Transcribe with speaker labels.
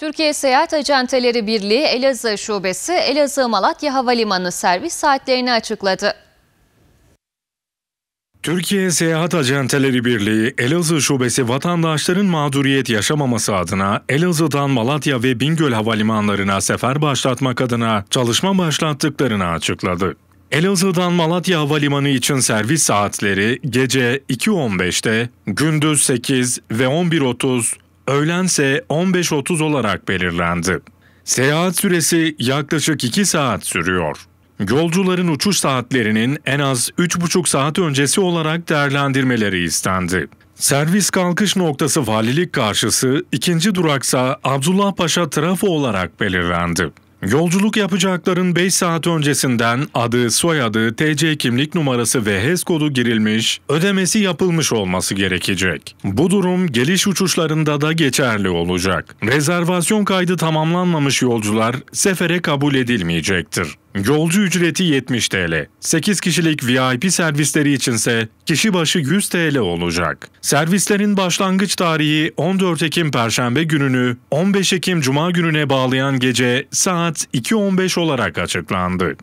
Speaker 1: Türkiye Seyahat Acenteleri Birliği Elazığ Şubesi Elazığ Malatya Havalimanı servis saatlerini açıkladı.
Speaker 2: Türkiye Seyahat Acenteleri Birliği Elazığ Şubesi vatandaşların mağduriyet yaşamaması adına Elazığ'dan Malatya ve Bingöl havalimanlarına sefer başlatmak adına çalışma başlattıklarını açıkladı. Elazığ'dan Malatya Havalimanı için servis saatleri gece 2.15'te, gündüz 8 ve 11.30, öğlense 15.30 olarak belirlendi. Seyahat süresi yaklaşık 2 saat sürüyor. Yolcuların uçuş saatlerinin en az 3,5 saat öncesi olarak değerlendirmeleri istendi. Servis kalkış noktası valilik karşısı, ikinci duraksa Abdullah Paşa tarafı olarak belirlendi. Yolculuk yapacakların 5 saat öncesinden adı, soyadı, TC kimlik numarası ve HES kodu girilmiş, ödemesi yapılmış olması gerekecek. Bu durum geliş uçuşlarında da geçerli olacak. Rezervasyon kaydı tamamlanmamış yolcular sefere kabul edilmeyecektir. Yolcu ücreti 70 TL. 8 kişilik VIP servisleri içinse kişi başı 100 TL olacak. Servislerin başlangıç tarihi 14 Ekim Perşembe gününü 15 Ekim Cuma gününe bağlayan gece saat 2.15 olarak açıklandı.